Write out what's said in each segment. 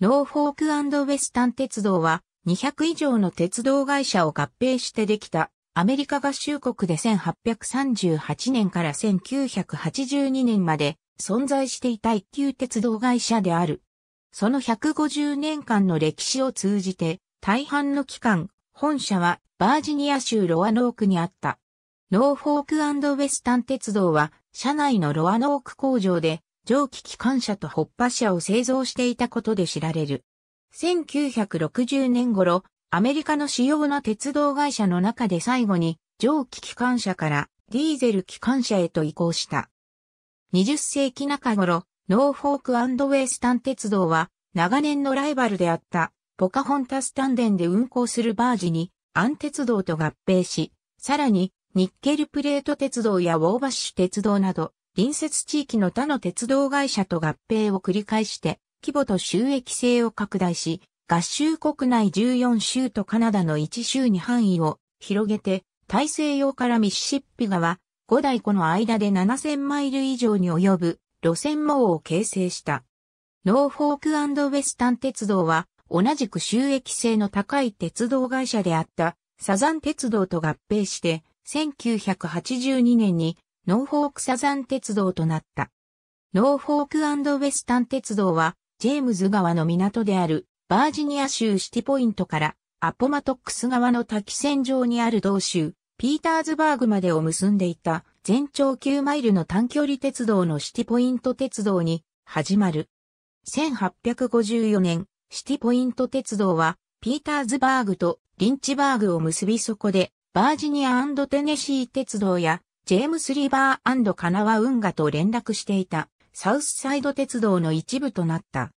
ノーフォークウェスタン鉄道は200以上の鉄道会社を合併してできたアメリカ合衆国で1838年から1982年まで存在していた一級鉄道会社である。その150年間の歴史を通じて大半の期間、本社はバージニア州ロアノークにあった。ノーフォークウェスタン鉄道は社内のロアノーク工場で蒸気機関車と発破車を製造していたことで知られる。1960年頃、アメリカの主要な鉄道会社の中で最後に蒸気機関車からディーゼル機関車へと移行した。20世紀中頃、ノーフォークウェスタン鉄道は長年のライバルであったポカホンタスタンデンで運行するバージにアン鉄道と合併し、さらにニッケルプレート鉄道やウォーバッシュ鉄道など隣接地域の他の鉄道会社と合併を繰り返して、規模と収益性を拡大し、合衆国内14州とカナダの1州に範囲を広げて、大西洋からミシシッピ川、五大湖の間で7000マイル以上に及ぶ路線網を形成した。ノーフォークウェスタン鉄道は同じく収益性の高い鉄道会社であったサザン鉄道と合併して1982年にノーフォークサザン鉄道となった。ノーフォークウェスタン鉄道は、ジェームズ川の港である、バージニア州シティポイントから、アポマトックス川の滝線上にある同州、ピーターズバーグまでを結んでいた、全長9マイルの短距離鉄道のシティポイント鉄道に、始まる。1854年、シティポイント鉄道は、ピーターズバーグとリンチバーグを結びそこで、バージニアテネシー鉄道やジェームス・リバーカナワ運河と連絡していたサウスサイド鉄道の一部となった。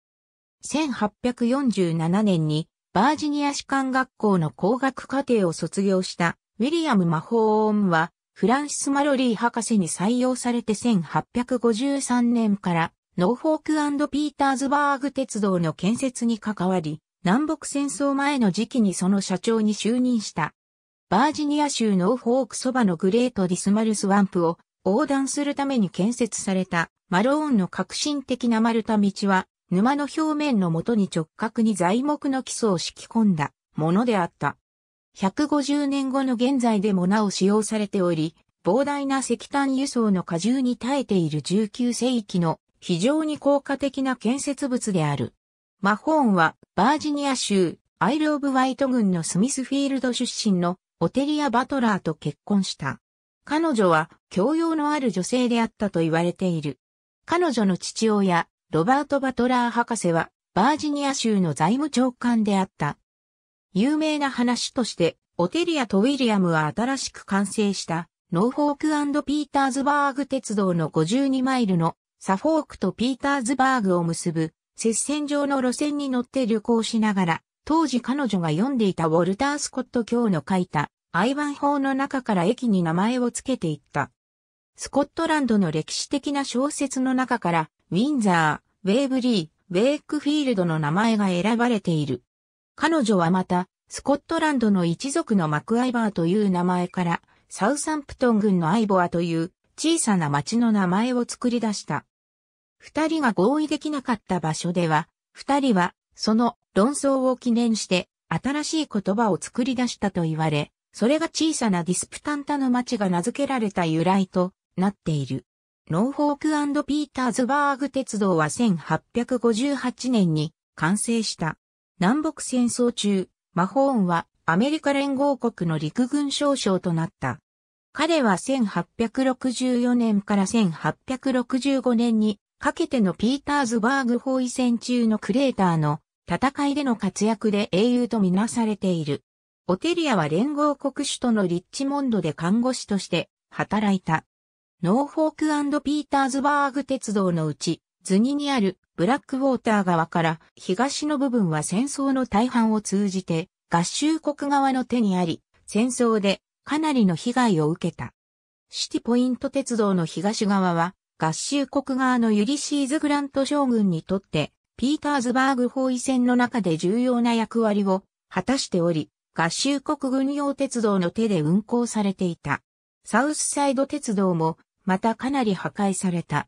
1847年にバージニア士官学校の工学課程を卒業したウィリアム・マホーンはフランシス・マロリー博士に採用されて1853年からノーフォークピーターズバーグ鉄道の建設に関わり、南北戦争前の時期にその社長に就任した。バージニア州ノーフォークそばのグレート・ディスマルスワンプを横断するために建設されたマローンの革新的な丸太道は沼の表面のとに直角に材木の基礎を敷き込んだものであった。150年後の現在でもなお使用されており、膨大な石炭輸送の荷重に耐えている19世紀の非常に効果的な建設物である。マホーンはバージニア州アイル・オブ・ワイト郡のスミスフィールド出身のオテリア・バトラーと結婚した。彼女は教養のある女性であったと言われている。彼女の父親、ロバート・バトラー博士は、バージニア州の財務長官であった。有名な話として、オテリアとウィリアムは新しく完成したノーフォークピーターズバーグ鉄道の52マイルのサフォークとピーターズバーグを結ぶ接線上の路線に乗って旅行しながら当時彼女が読んでいたウォルター・スコット教の書いたアイァン法の中から駅に名前を付けていった。スコットランドの歴史的な小説の中からウィンザー、ウェイブリー、ウェイクフィールドの名前が選ばれている。彼女はまた、スコットランドの一族のマクアイバーという名前から、サウサンプトン郡のアイボアという小さな町の名前を作り出した。二人が合意できなかった場所では、二人はその論争を記念して新しい言葉を作り出したと言われ、それが小さなディスプタンタの町が名付けられた由来となっている。ノーフォークピーターズバーグ鉄道は1858年に完成した。南北戦争中、マホーンはアメリカ連合国の陸軍少将となった。彼は1864年から1865年にかけてのピーターズバーグ包囲戦中のクレーターの戦いでの活躍で英雄とみなされている。オテリアは連合国首都のリッチモンドで看護師として働いた。ノーフォークピーターズバーグ鉄道のうち、図ニにあるブラックウォーター側から東の部分は戦争の大半を通じて合衆国側の手にあり、戦争でかなりの被害を受けた。シティポイント鉄道の東側は合衆国側のユリシーズ・グラント将軍にとってピーターズバーグ包囲戦の中で重要な役割を果たしており、合衆国軍用鉄道の手で運行されていた。サウスサイド鉄道も、またかなり破壊された。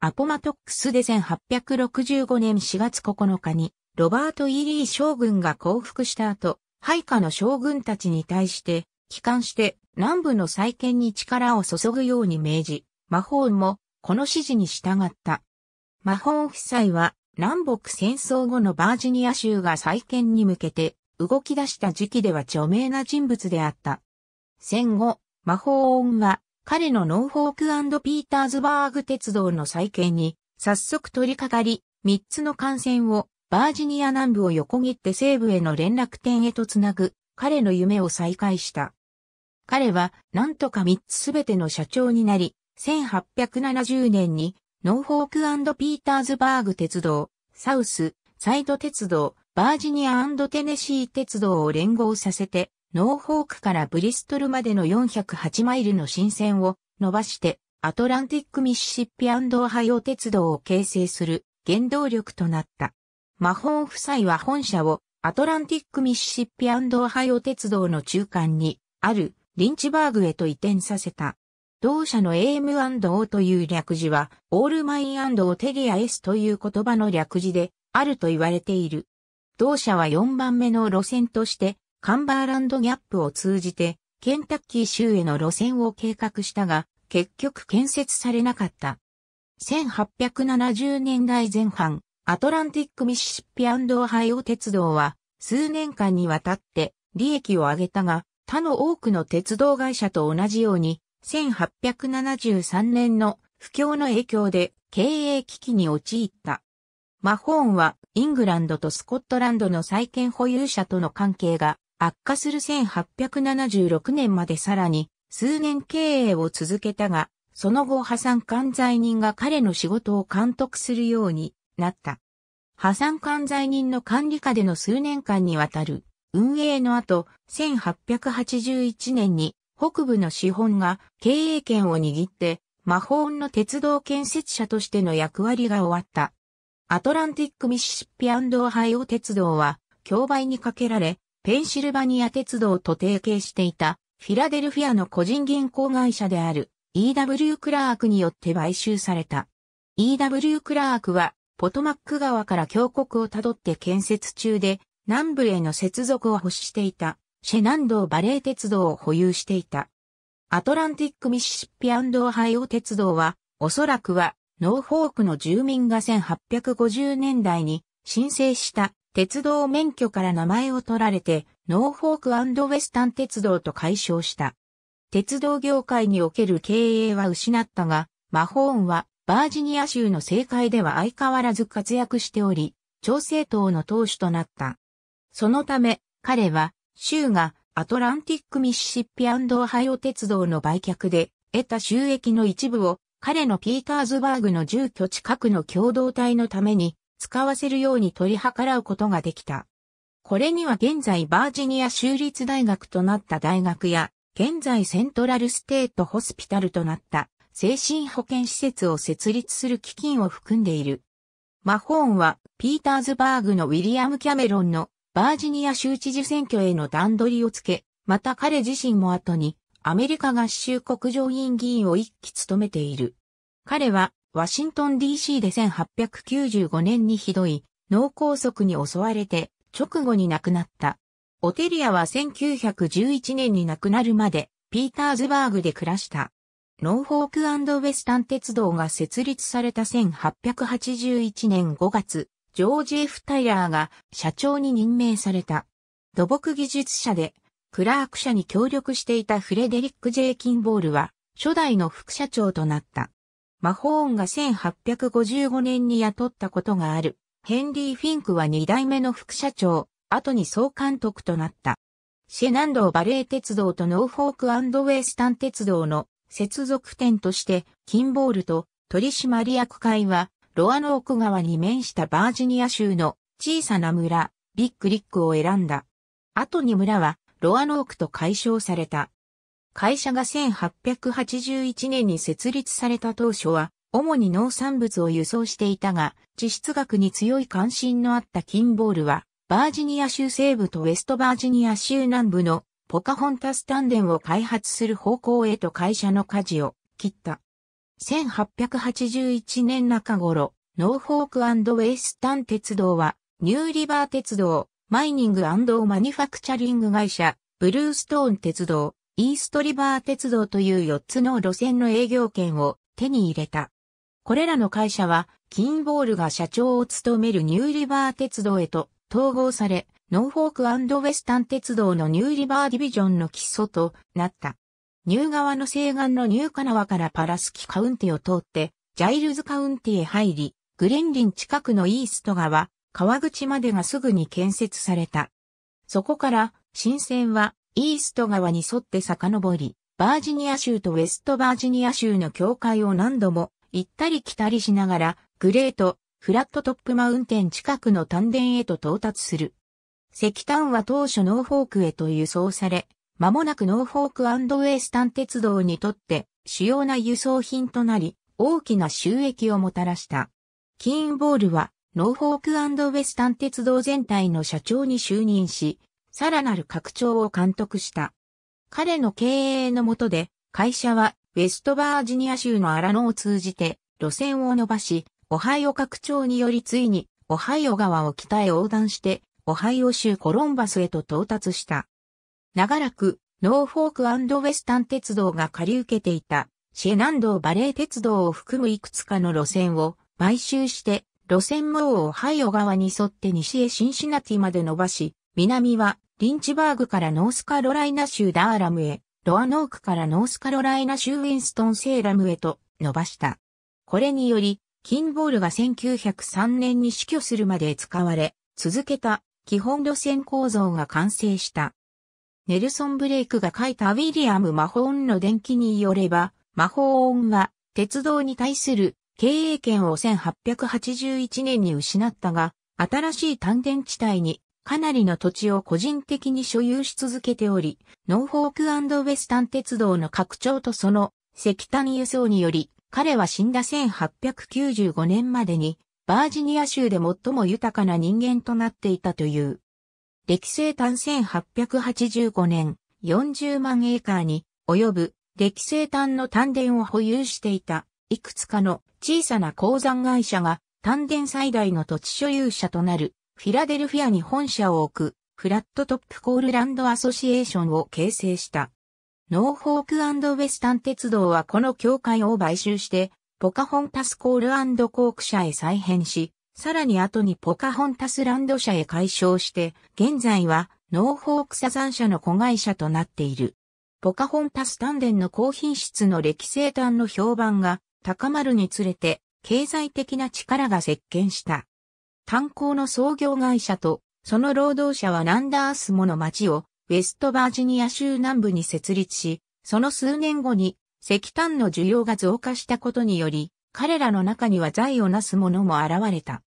アポマトックスで1865年4月9日に、ロバート・イリー将軍が降伏した後、配下の将軍たちに対して、帰還して南部の再建に力を注ぐように命じ、魔法もこの指示に従った。魔法夫妻は南北戦争後のバージニア州が再建に向けて動き出した時期では著名な人物であった。戦後、魔法音は彼のノーフォークピーターズバーグ鉄道の再建に早速取り掛かり、三つの幹線をバージニア南部を横切って西部への連絡点へとつなぐ彼の夢を再開した。彼はなんとか三つすべての社長になり、1870年にノーフォークピーターズバーグ鉄道、サウス、サイド鉄道、バージニアテネシー鉄道を連合させて、ノーフォークからブリストルまでの408マイルの新線を伸ばして、アトランティックミシシッピオハイオ鉄道を形成する原動力となった。マホン夫妻は本社をアトランティックミシシッピオハイオ鉄道の中間にあるリンチバーグへと移転させた。同社の AM&O という略字は、オールマインオテリア S という言葉の略字で、あると言われている。同社は4番目の路線として、カンバーランドギャップを通じて、ケンタッキー州への路線を計画したが、結局建設されなかった。1870年代前半、アトランティックミシシッピオハイオ鉄道は、数年間にわたって利益を上げたが、他の多くの鉄道会社と同じように、1873年の不況の影響で経営危機に陥った。マホーンはイングランドとスコットランドの債権保有者との関係が悪化する1876年までさらに数年経営を続けたが、その後破産管財人が彼の仕事を監督するようになった。破産管財人の管理下での数年間にわたる運営の後、1881年に北部の資本が経営権を握って、魔法の鉄道建設者としての役割が終わった。アトランティックミシシッピオハイオ鉄道は、競売にかけられ、ペンシルバニア鉄道と提携していた、フィラデルフィアの個人銀行会社である、E.W. クラークによって買収された。E.W. クラークは、ポトマック川から峡谷をたどって建設中で、南部への接続を欲していた。シェナンドーバレー鉄道を保有していた。アトランティックミシシッピオハイオ鉄道は、おそらくは、ノーフォークの住民が1850年代に申請した鉄道免許から名前を取られて、ノーフォークウェスタン鉄道と解消した。鉄道業界における経営は失ったが、マホーンはバージニア州の政界では相変わらず活躍しており、調整党の党首となった。そのため、彼は州がアトランティックミシシッピオハイオ鉄道の売却で得た収益の一部を彼のピーターズバーグの住居近くの共同体のために使わせるように取り計らうことができた。これには現在バージニア州立大学となった大学や、現在セントラルステートホスピタルとなった精神保健施設を設立する基金を含んでいる。マホーンはピーターズバーグのウィリアム・キャメロンのバージニア州知事選挙への段取りをつけ、また彼自身も後にアメリカ合衆国上院議員を一期務めている。彼はワシントン DC で1895年にひどい脳梗塞に襲われて直後に亡くなった。オテリアは1911年に亡くなるまでピーターズバーグで暮らした。ノーフォークウェスタン鉄道が設立された1881年5月、ジョージ・ F・ タイラーが社長に任命された。土木技術者で、クラーク社に協力していたフレデリック・ジェイキンボールは、初代の副社長となった。マホーンが1855年に雇ったことがある、ヘンリー・フィンクは2代目の副社長、後に総監督となった。シェナンドーバレー鉄道とノーフォークウェスタン鉄道の接続点として、キンボールと取締役会はロアノーク川に面したバージニア州の小さな村、ビッグリックを選んだ。後に村はロアノークと解消された。会社が1881年に設立された当初は、主に農産物を輸送していたが、地質学に強い関心のあったキンボールは、バージニア州西部とウェストバージニア州南部のポカホンタスタンデンを開発する方向へと会社の舵を切った。1881年中頃、ノーフォークウェイスタン鉄道は、ニューリバー鉄道、マイニングマニファクチャリング会社、ブルーストーン鉄道、イーストリバー鉄道という4つの路線の営業権を手に入れた。これらの会社は、キンボールが社長を務めるニューリバー鉄道へと統合され、ノーフォークウェスタン鉄道のニューリバーディビジョンの基礎となった。ニュー川の西岸のニューカナワからパラスキカウンティを通って、ジャイルズカウンティへ入り、グレンリン近くのイースト川、川口までがすぐに建設された。そこから、新線はイースト川に沿って遡り、バージニア州とウェストバージニア州の境界を何度も行ったり来たりしながら、グレート、フラットトップマウンテン近くの丹田へと到達する。石炭は当初ノーフォークへと輸送され、間もなくノーフォークウェスタン鉄道にとって主要な輸送品となり、大きな収益をもたらした。キーンボールは、ノーフォークウェスタン鉄道全体の社長に就任し、さらなる拡張を監督した。彼の経営の下で、会社は、ウェストバージニア州のアラノを通じて、路線を伸ばし、オハイオ拡張によりついに、オハイオ川を北へ横断して、オハイオ州コロンバスへと到達した。長らく、ノーフォークウェスタン鉄道が借り受けていた、シェナンドーバレー鉄道を含むいくつかの路線を買収して、路線網をハイオ川に沿って西へシンシナティまで伸ばし、南はリンチバーグからノースカロライナ州ダーラムへ、ロアノークからノースカロライナ州ウィンストンセーラムへと伸ばした。これにより、キンボールが1903年に死去するまで使われ、続けた基本路線構造が完成した。ネルソン・ブレイクが書いたウィリアム・マホーンの伝記によれば、マホーンは鉄道に対する経営権を1881年に失ったが、新しい丹田地帯にかなりの土地を個人的に所有し続けており、ノーフォークウェスタン鉄道の拡張とその石炭輸送により、彼は死んだ1895年までに、バージニア州で最も豊かな人間となっていたという。歴生丹1885年、40万エーカーに及ぶ歴生丹の丹田を保有していた、いくつかの小さな鉱山会社が丹田最大の土地所有者となる、フィラデルフィアに本社を置く、フラットトップコールランドアソシエーションを形成した。ノーホークウェスタン鉄道はこの協会を買収して、ポカホンタスコールコーク社へ再編し、さらに後にポカホンタスランド社へ解消して、現在はノーホークサザン社の子会社となっている。ポカホンタス丹田の高品質の歴生丹の評判が高まるにつれて、経済的な力が石鹸した。炭鉱の創業会社と、その労働者はナンダースモの町をウェストバージニア州南部に設立し、その数年後に石炭の需要が増加したことにより、彼らの中には財を成す者も現れた。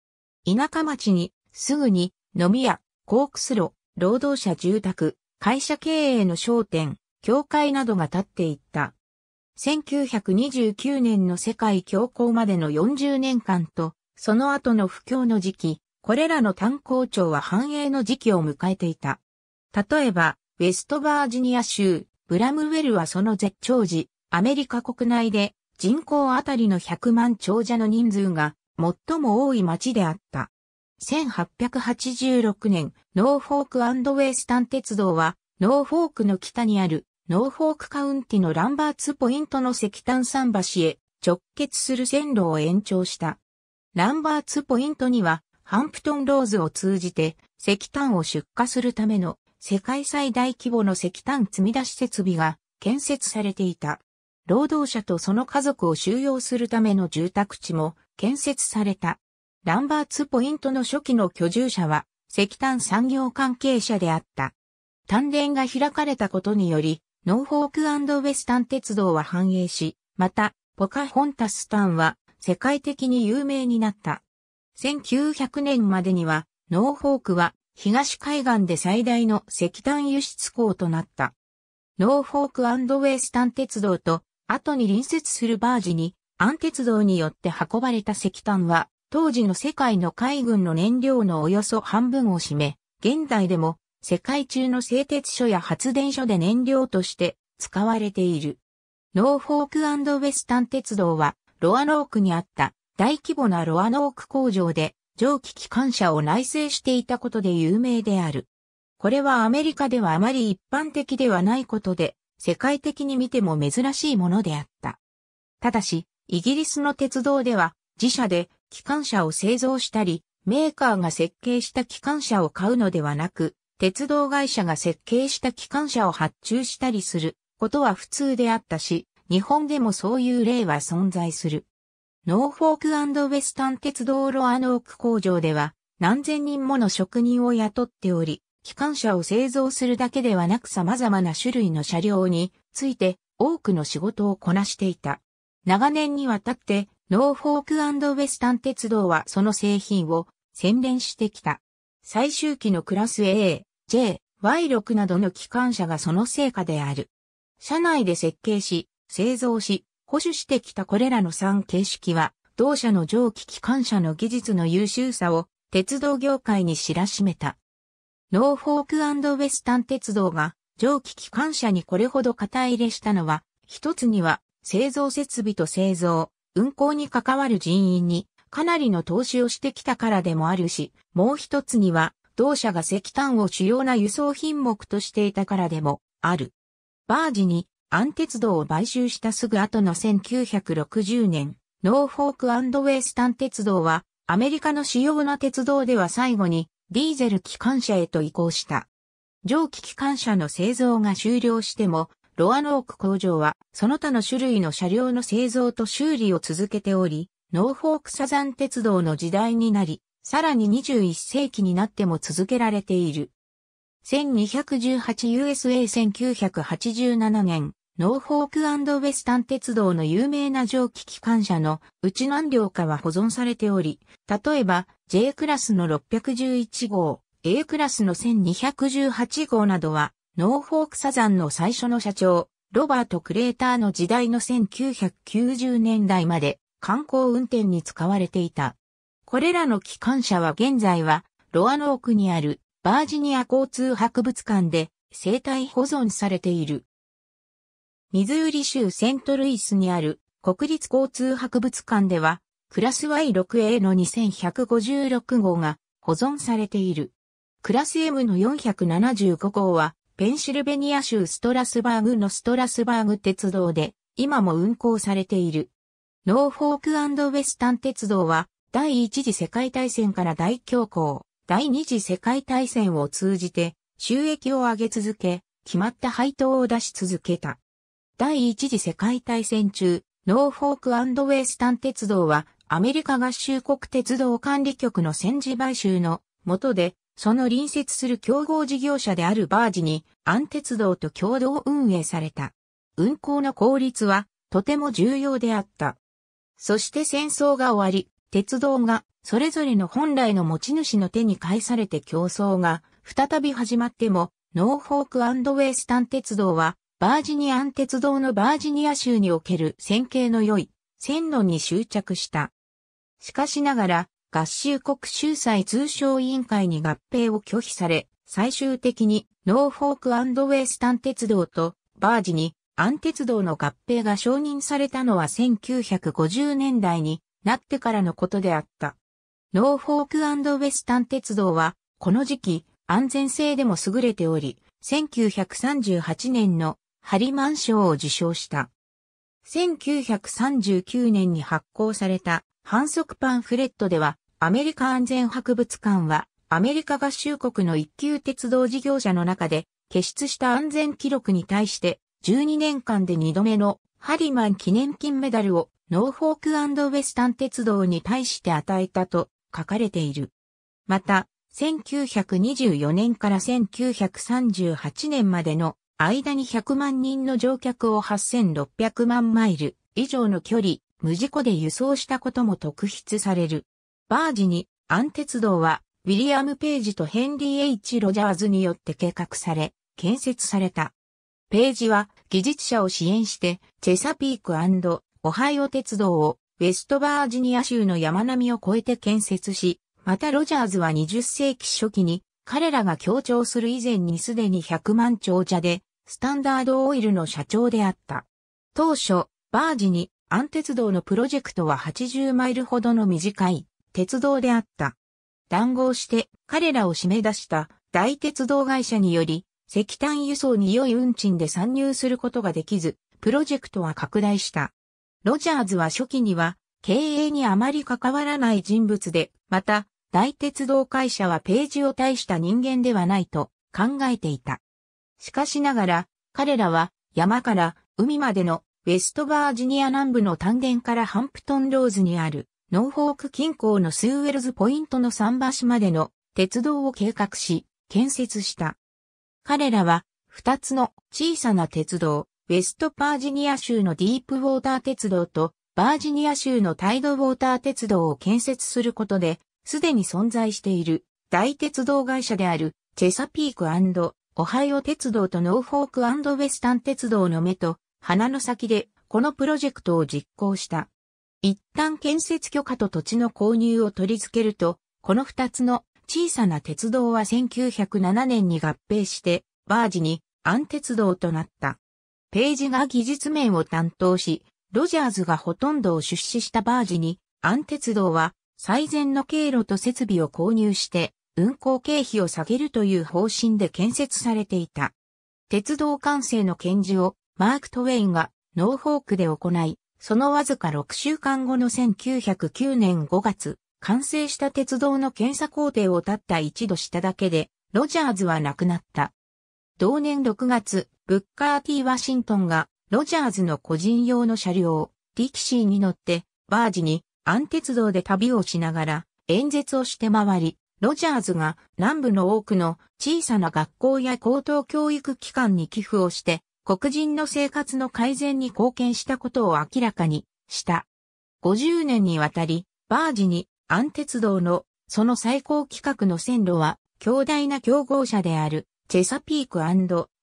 田舎町に、すぐに、飲み屋、コークスロ、労働者住宅、会社経営の商店、教会などが建っていった。1929年の世界恐慌までの40年間と、その後の不況の時期、これらの炭鉱町は繁栄の時期を迎えていた。例えば、ウェストバージニア州、ブラムウェルはその絶頂時、アメリカ国内で人口あたりの100万長者の人数が最も多い町であった。1886年、ノーフォークウェイスタン鉄道は、ノーフォークの北にある、ノーフォークカウンティのランバーツポイントの石炭桟橋へ直結する線路を延長した。ランバーツポイントには、ハンプトンローズを通じて石炭を出荷するための世界最大規模の石炭積み出し設備が建設されていた。労働者とその家族を収容するための住宅地も建設された。ランバーツポイントの初期の居住者は石炭産業関係者であった。鍛錬が開かれたことにより、ノーフォークウェスタン鉄道は繁栄し、また、ポカホンタスタンは世界的に有名になった。1900年までには、ノーフォークは東海岸で最大の石炭輸出港となった。ノーフォークウェスタン鉄道と後に隣接するバージに、安鉄道によって運ばれた石炭は、当時の世界の海軍の燃料のおよそ半分を占め、現代でも世界中の製鉄所や発電所で燃料として使われている。ノーフォークウェスタン鉄道は、ロアノークにあった大規模なロアノーク工場で蒸気機関車を内製していたことで有名である。これはアメリカではあまり一般的ではないことで、世界的に見ても珍しいものであった。ただし、イギリスの鉄道では、自社で機関車を製造したり、メーカーが設計した機関車を買うのではなく、鉄道会社が設計した機関車を発注したりすることは普通であったし、日本でもそういう例は存在する。ノーフォークウェスタン鉄道ロアノーク工場では何千人もの職人を雇っており、機関車を製造するだけではなく様々な種類の車両について多くの仕事をこなしていた。長年にわたってノーフォークウェスタン鉄道はその製品を洗練してきた。最終期のクラス A、J、Y6 などの機関車がその成果である。車内で設計し、製造し、保守してきたこれらの3形式は、同社の蒸気機関車の技術の優秀さを鉄道業界に知らしめた。ノーフォークウェスタン鉄道が蒸気機関車にこれほど肩入れしたのは、一つには製造設備と製造、運行に関わる人員にかなりの投資をしてきたからでもあるし、もう一つには同社が石炭を主要な輸送品目としていたからでもある。バージにアン鉄道を買収したすぐ後の1960年、ノーフォークウェスタン鉄道はアメリカの主要な鉄道では最後にディーゼル機関車へと移行した。蒸気機関車の製造が終了しても、ロアノーク工場はその他の種類の車両の製造と修理を続けており、ノーフォークサザン鉄道の時代になり、さらに21世紀になっても続けられている。1218USA1987 年、ノーフォークウェスタン鉄道の有名な蒸気機関車のうち何両かは保存されており、例えば J クラスの611号、A クラスの1218号などは、ノーフォークサザンの最初の社長、ロバート・クレーターの時代の1990年代まで観光運転に使われていた。これらの機関車は現在は、ロアノークにあるバージニア交通博物館で生態保存されている。ミズーリ州セントルイスにある国立交通博物館では、クラス Y6A の2156号が保存されている。クラス M の475号は、ペンシルベニア州ストラスバーグのストラスバーグ鉄道で、今も運行されている。ノーフォークウェスタン鉄道は、第一次世界大戦から大恐慌、第二次世界大戦を通じて、収益を上げ続け、決まった配当を出し続けた。第一次世界大戦中、ノーフォークウェスタン鉄道はアメリカ合衆国鉄道管理局の戦時買収の下で、その隣接する競合事業者であるバージに、アン鉄道と共同運営された。運行の効率は、とても重要であった。そして戦争が終わり、鉄道が、それぞれの本来の持ち主の手に返されて競争が、再び始まっても、ノーフォークウェスタン鉄道は、バージニアン鉄道のバージニア州における線形の良い線路に執着した。しかしながら、合衆国州裁通商委員会に合併を拒否され、最終的にノーフォークウェスタン鉄道とバージニアン鉄道の合併が承認されたのは1950年代になってからのことであった。ノーフォークウェスタン鉄道は、この時期、安全性でも優れており、1938年のハリマン賞を受賞した。1939年に発行された反則パンフレットでは、アメリカ安全博物館は、アメリカ合衆国の一級鉄道事業者の中で、結出した安全記録に対して、12年間で2度目のハリマン記念金メダルをノーフォークウェスタン鉄道に対して与えたと書かれている。また、1924年から1938年までの間に100万人の乗客を8600万マイル以上の距離、無事故で輸送したことも特筆される。バージに、アン鉄道は、ウィリアム・ページとヘンリー・ H・ ロジャーズによって計画され、建設された。ページは、技術者を支援して、チェサピークオハイオ鉄道を、ウェストバージニア州の山並みを越えて建設し、またロジャーズは20世紀初期に彼らが強調する以前にすでに100万長者で、スタンダードオイルの社長であった。当初、バージに、ン鉄道のプロジェクトは80マイルほどの短い鉄道であった。談合して彼らを締め出した大鉄道会社により、石炭輸送に良い運賃で参入することができず、プロジェクトは拡大した。ロジャーズは初期には、経営にあまり関わらない人物で、また、大鉄道会社はページを大した人間ではないと考えていた。しかしながら、彼らは山から海までのウェストバージニア南部の丹田からハンプトンローズにあるノーフォーク近郊のスーウェルズポイントの桟橋までの鉄道を計画し、建設した。彼らは二つの小さな鉄道、ウェストバージニア州のディープウォーター鉄道とバージニア州のタイドウォーター鉄道を建設することですでに存在している大鉄道会社であるチェサピークオハイオ鉄道とノーフォークウェスタン鉄道の目と鼻の先でこのプロジェクトを実行した。一旦建設許可と土地の購入を取り付けると、この二つの小さな鉄道は1907年に合併して、バージにアン鉄道となった。ページが技術面を担当し、ロジャーズがほとんどを出資したバージに、アン鉄道は最善の経路と設備を購入して運行経費を下げるという方針で建設されていた。鉄道完成の検事をマーク・トウェインがノーフォークで行い、そのわずか6週間後の1909年5月、完成した鉄道の検査工程をたった一度しただけで、ロジャーズは亡くなった。同年6月、ブッカー・ティ・ワシントンが、ロジャーズの個人用の車両、ディキシーに乗って、バージにアン鉄道で旅をしながら演説をして回り、ロジャーズが南部の多くの小さな学校や高等教育機関に寄付をして黒人の生活の改善に貢献したことを明らかにした。50年にわたり、バージにン鉄道のその最高規格の線路は強大な競合者であるチェサピーク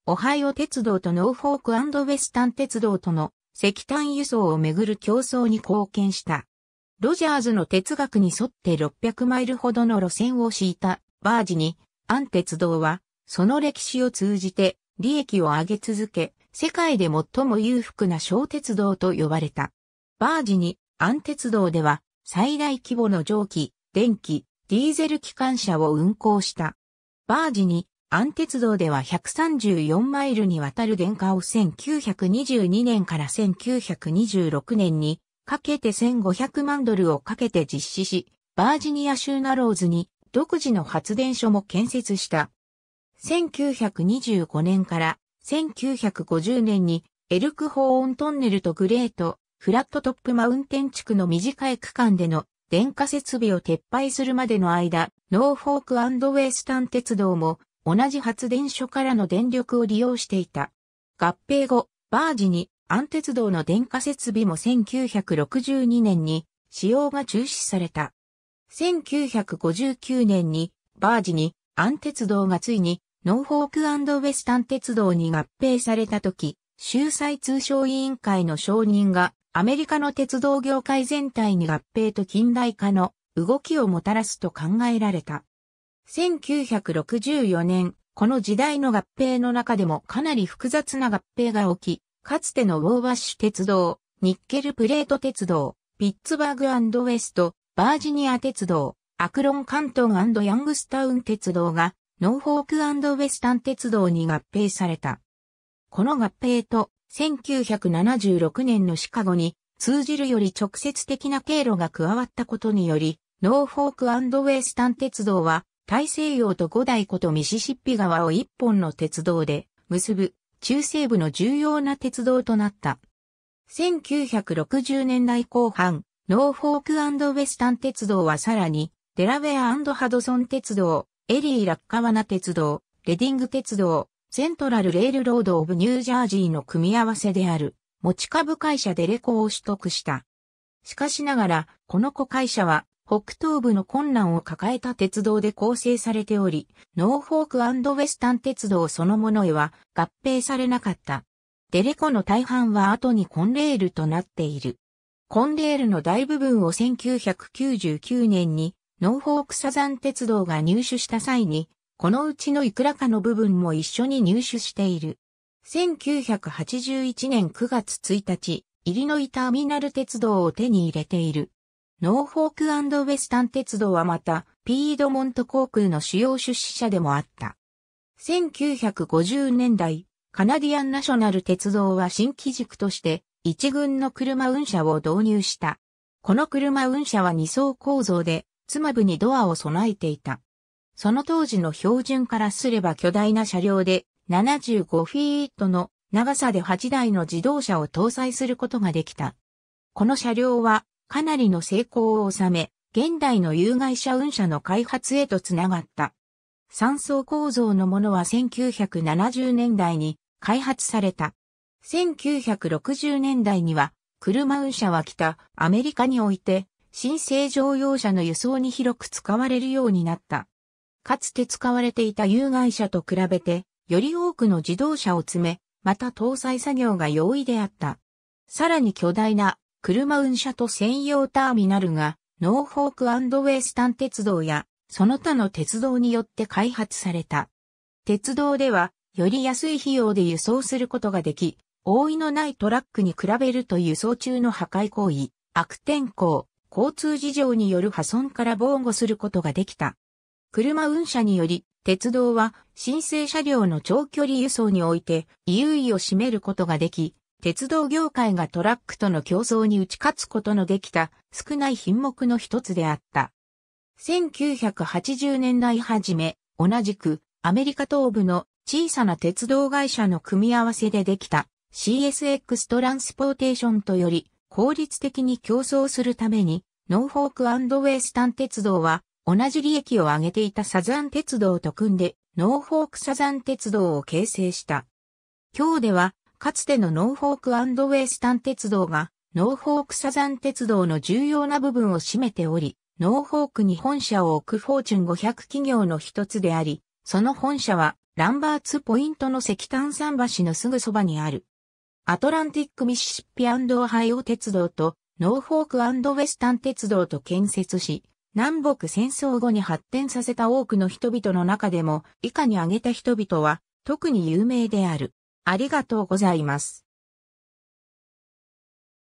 オハイオ鉄道とノーフォークウェスタン鉄道との石炭輸送をめぐる競争に貢献した。ロジャーズの哲学に沿って600マイルほどの路線を敷いたバージに、アン鉄道は、その歴史を通じて利益を上げ続け、世界で最も裕福な小鉄道と呼ばれた。バージに、アン鉄道では、最大規模の蒸気、電気、ディーゼル機関車を運行した。バージに、アン鉄道では134マイルにわたる電化を1922年から1926年にかけて1500万ドルをかけて実施し、バージニア州ナローズに独自の発電所も建設した。1925年から1950年にエルクホーントンネルとグレート、フラットトップマウンテン地区の短い区間での電化設備を撤廃するまでの間、ノーフォークウェスタン鉄道も同じ発電所からの電力を利用していた。合併後、バージに安鉄道の電化設備も1962年に使用が中止された。1959年にバージに安鉄道がついにノーフォークウェスタン鉄道に合併された時、州裁通商委員会の承認がアメリカの鉄道業界全体に合併と近代化の動きをもたらすと考えられた。1964年、この時代の合併の中でもかなり複雑な合併が起き、かつてのウォーワッシュ鉄道、ニッケルプレート鉄道、ピッツバーグウェスト、バージニア鉄道、アクロンカントンヤングスタウン鉄道が、ノーフォークウェスタン鉄道に合併された。この合併と、1976年のシカゴに、通じるより直接的な経路が加わったことにより、ノーフォークウェスタン鉄道は、大西洋と五大湖とミシシッピ川を一本の鉄道で結ぶ中西部の重要な鉄道となった。1960年代後半、ノーフォークウェスタン鉄道はさらに、デラウェアハドソン鉄道、エリー・ラッカワナ鉄道、レディング鉄道、セントラル・レールロード・オブ・ニュージャージーの組み合わせである、持ち株会社でレコを取得した。しかしながら、この子会社は、北東部の困難を抱えた鉄道で構成されており、ノーフォークウェスタン鉄道そのものへは合併されなかった。デレコの大半は後にコンレールとなっている。コンレールの大部分を1999年にノーフォークサザン鉄道が入手した際に、このうちのいくらかの部分も一緒に入手している。1981年9月1日、イリノイターミナル鉄道を手に入れている。ノーフォークウェスタン鉄道はまた、ピードモント航空の主要出資者でもあった。1950年代、カナディアンナショナル鉄道は新機軸として、一軍の車運車を導入した。この車運車は二層構造で、つまぶにドアを備えていた。その当時の標準からすれば巨大な車両で、75フィートの長さで8台の自動車を搭載することができた。この車両はかなりの成功を収め、現代の有害者運車の開発へとつながった。三層構造のものは1970年代に開発された。1960年代には、車運車は北アメリカにおいて、新生乗用車の輸送に広く使われるようになった。かつて使われていた有害車と比べて、より多くの自動車を詰め、また搭載作業が容易であった。さらに巨大な車運車と専用ターミナルが、ノーフォークウェスタン鉄道や、その他の鉄道によって開発された。鉄道では、より安い費用で輸送することができ、覆いのないトラックに比べると輸送中の破壊行為、悪天候、交通事情による破損から防護することができた。車運車により、鉄道は申請車両の長距離輸送において、優位を占めることができ、鉄道業界がトラックとの競争に打ち勝つことのできた少ない品目の一つであった。1980年代初め、同じくアメリカ東部の小さな鉄道会社の組み合わせでできた CSX トランスポーテーションとより効率的に競争するためにノーフォークウェスタン鉄道は同じ利益を上げていたサザン鉄道と組んでノーフォークサザン鉄道を形成した。今日ではかつてのノーフォークウェスタン鉄道が、ノーフォークサザン鉄道の重要な部分を占めており、ノーフォークに本社を置くフォーチュン500企業の一つであり、その本社は、ランバーツポイントの石炭桟橋のすぐそばにある。アトランティックミシシッピオハイオ鉄道と、ノーフォークウェスタン鉄道と建設し、南北戦争後に発展させた多くの人々の中でも、以下に挙げた人々は、特に有名である。ありがとうございます。